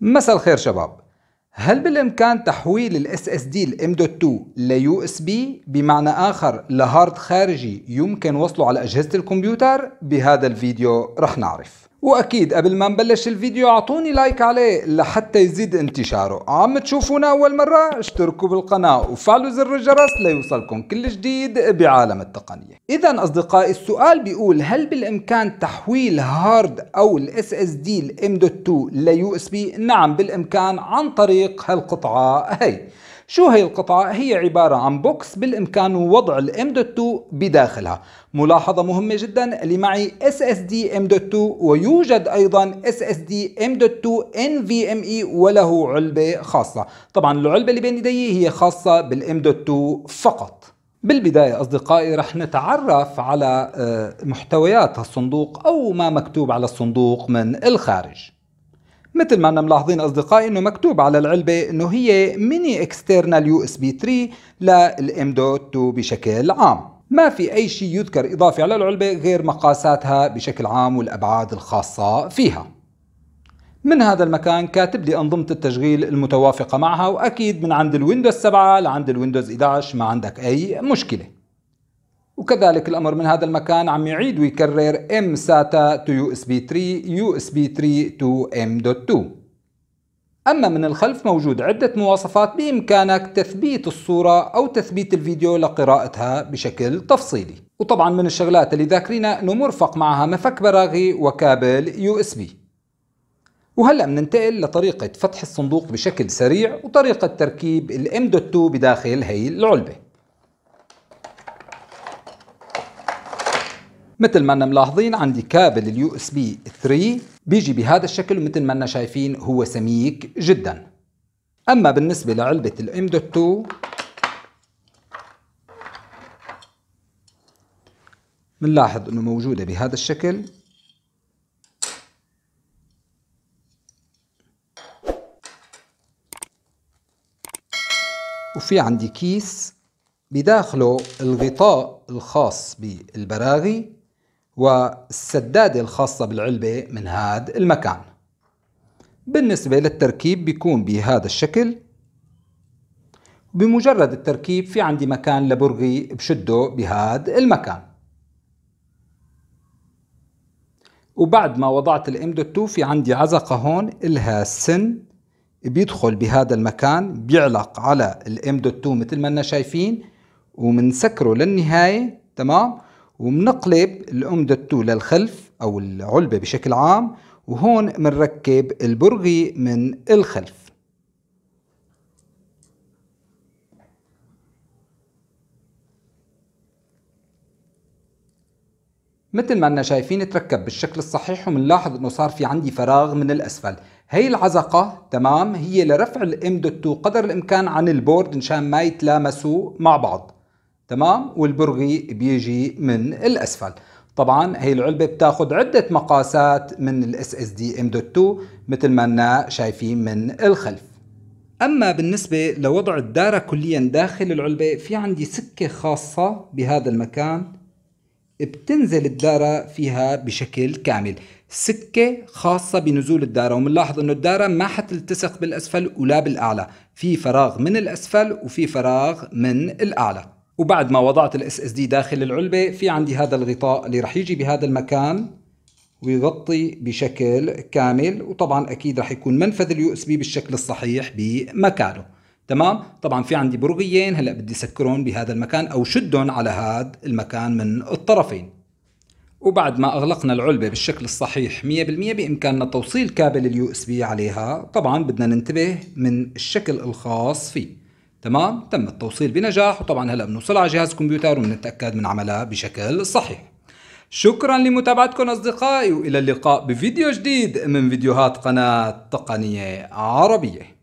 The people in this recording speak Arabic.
مساء الخير شباب هل بالامكان تحويل الاس اس دي الام دوت 2 ليو اس بي بمعنى اخر لهارد خارجي يمكن وصله على اجهزه الكمبيوتر بهذا الفيديو رح نعرف واكيد قبل ما نبلش الفيديو اعطوني لايك عليه لحتى يزيد انتشاره عم تشوفونا اول مرة اشتركوا بالقناة وفعلوا زر الجرس ليوصلكم كل جديد بعالم التقنية اذا اصدقائي السؤال بيقول هل بالامكان تحويل هارد او الاس اس دي الام دوت 2 ليو اس بي نعم بالامكان عن طريق هالقطعة هي شو هي القطعة؟ هي عبارة عن بوكس بالإمكان وضع الام دوت 2 بداخلها ملاحظة مهمة جدا اللي معي اس اس دي ام دوت 2 ويوجد أيضا SSD M.2 NVMe وله علبة خاصة طبعا العلبة اللي بين ايدي هي خاصة M.2 فقط بالبداية أصدقائي رح نتعرف على آه، محتويات هالصندوق أو ما مكتوب على الصندوق من الخارج مثل ما أنا ملاحظين أصدقائي أنه مكتوب على العلبة أنه هي ميني اكسترنال يو اس بي 3 للام دوت 2 بشكل عام ما في أي شيء يذكر إضافي على العلبة غير مقاساتها بشكل عام والأبعاد الخاصة فيها من هذا المكان كاتب لي أنظمة التشغيل المتوافقة معها وأكيد من عند الويندوز 7 لعند الويندوز 11 ما عندك أي مشكلة وكذلك الأمر من هذا المكان عم يعيد ويكرر M SATA to USB 3 USB 3 to M.2 أما من الخلف موجود عدة مواصفات بإمكانك تثبيت الصورة أو تثبيت الفيديو لقراءتها بشكل تفصيلي وطبعا من الشغلات اللي ذاكرينها أنه مرفق معها مفك براغي وكابل يو اس بي وهلأ بننتقل لطريقة فتح الصندوق بشكل سريع وطريقة تركيب الام دوت بداخل هي العلبة مثل ما أنا ملاحظين عندي كابل اليو اس بي 3 بيجي بهذا الشكل ومثل ما انا شايفين هو سميك جدا اما بالنسبة لعلبة الام دوت 2 بنلاحظ انه موجودة بهذا الشكل وفي عندي كيس بداخله الغطاء الخاص بالبراغي والسدادة الخاصة بالعلبة من هذا المكان بالنسبة للتركيب بيكون بهذا الشكل بمجرد التركيب في عندي مكان لبرغي بشده بهذا المكان وبعد ما وضعت الام دوت 2 في عندي عزقة هون الها سن بيدخل بهذا المكان بيعلق على الام دوت 2 مثل ما انا شايفين ومنسكره للنهاية تمام وبنقلب العمدة التو للخلف أو العلبة بشكل عام وهون منركب البرغي من الخلف مثل ما انا شايفين تركب بالشكل الصحيح ومنلاحظ انه صار في عندي فراغ من الاسفل هي العزقة تمام هي لرفع الام دوت 2 قدر الامكان عن البورد مشان ما يتلامسوا مع بعض تمام والبرغي بيجي من الأسفل طبعا هي العلبة بتاخد عدة مقاسات من الاس اس دي ام دوت 2 مثل ما انا شايفين من الخلف أما بالنسبة لوضع الدارة كليا داخل العلبة في عندي سكة خاصة بهذا المكان بتنزل الدارة فيها بشكل كامل سكة خاصة بنزول الدارة ومنلاحظ انه الدارة ما حتلتصق بالأسفل ولا بالأعلى في فراغ من الأسفل وفي فراغ من الأعلى وبعد ما وضعت الاس اس دي داخل العلبة في عندي هذا الغطاء اللي رح يجي بهذا المكان ويغطي بشكل كامل وطبعا اكيد رح يكون منفذ اليو اس بي بالشكل الصحيح بمكانه تمام طبعا في عندي برغيين هلا بدي سكرهم بهذا المكان او شدهم على هذا المكان من الطرفين وبعد ما اغلقنا العلبه بالشكل الصحيح 100% بامكاننا توصيل كابل اليو اس بي عليها طبعا بدنا ننتبه من الشكل الخاص فيه تمام تم التوصيل بنجاح وطبعا هلا بنوصل على جهاز الكمبيوتر وبنتاكد من عملها بشكل صحيح شكرا لمتابعتكم اصدقائي والى اللقاء بفيديو جديد من فيديوهات قناه تقنيه عربيه